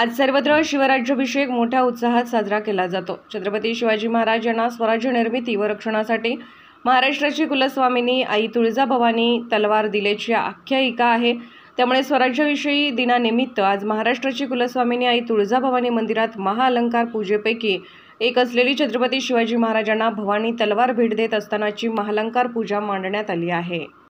आज सर्वत्र शिवराज्याभिषेक मोठ्या उत्साहात साजरा केला जातो छत्रपती शिवाजी महाराज यांना स्वराज्य निर्मिती व रक्षणासाठी महाराष्ट्राची कुलस्वामिनी आई तुळजाभवानी तलवार दिल्याची आख्यायिका आहे त्यामुळे स्वराज्याविषयी दिनानिमित्त आज महाराष्ट्राची कुलस्वामिनी आई तुळजाभवानी मंदिरात महाअलंकार पूजेपैकी एक असलेली छत्रपती शिवाजी महाराजांना भवानी तलवार भेट देत असतानाची महालंकार पूजा मांडण्यात आली आहे